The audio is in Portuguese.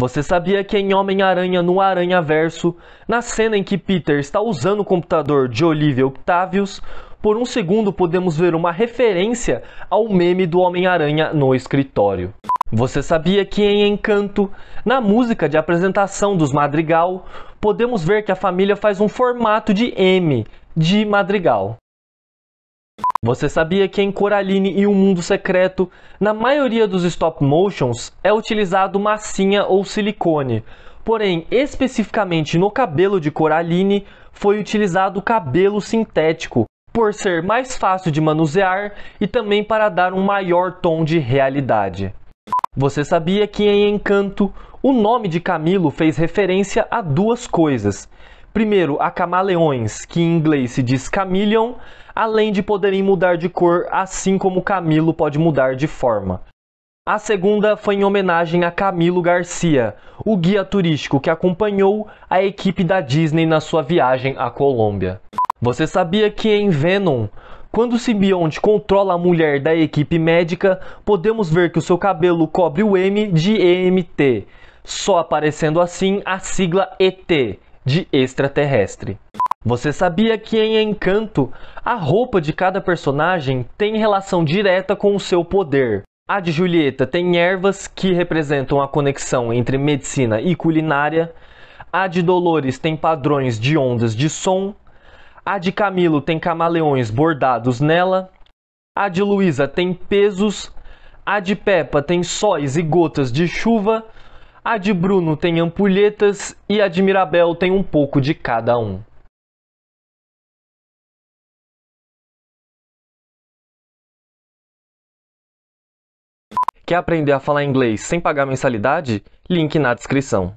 Você sabia que em Homem-Aranha no Aranha-Verso, na cena em que Peter está usando o computador de Olivia Octavius, por um segundo podemos ver uma referência ao meme do Homem-Aranha no escritório. Você sabia que em Encanto, na música de apresentação dos Madrigal, podemos ver que a família faz um formato de M de Madrigal. Você sabia que em Coraline e o um Mundo Secreto, na maioria dos stop motions, é utilizado massinha ou silicone, porém, especificamente no cabelo de Coraline, foi utilizado cabelo sintético, por ser mais fácil de manusear e também para dar um maior tom de realidade. Você sabia que em Encanto, o nome de Camilo fez referência a duas coisas. Primeiro, a camaleões, que em inglês se diz chameleon, além de poderem mudar de cor, assim como Camilo pode mudar de forma. A segunda foi em homenagem a Camilo Garcia, o guia turístico que acompanhou a equipe da Disney na sua viagem à Colômbia. Você sabia que em Venom, quando o simbionte controla a mulher da equipe médica, podemos ver que o seu cabelo cobre o M de EMT, só aparecendo assim a sigla ET, de extraterrestre. Você sabia que em Encanto, a roupa de cada personagem tem relação direta com o seu poder? A de Julieta tem ervas que representam a conexão entre medicina e culinária. A de Dolores tem padrões de ondas de som. A de Camilo tem camaleões bordados nela. A de Luísa tem pesos. A de Peppa tem sóis e gotas de chuva. A de Bruno tem ampulhetas e a de Mirabel tem um pouco de cada um. Quer aprender a falar inglês sem pagar mensalidade? Link na descrição.